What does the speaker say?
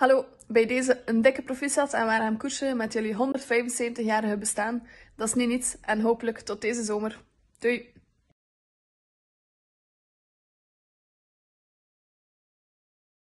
Hallo, bij deze een dikke proficiat aan Waarheim Koersen met jullie 175-jarige bestaan. Dat is niet niets en hopelijk tot deze zomer. Doei!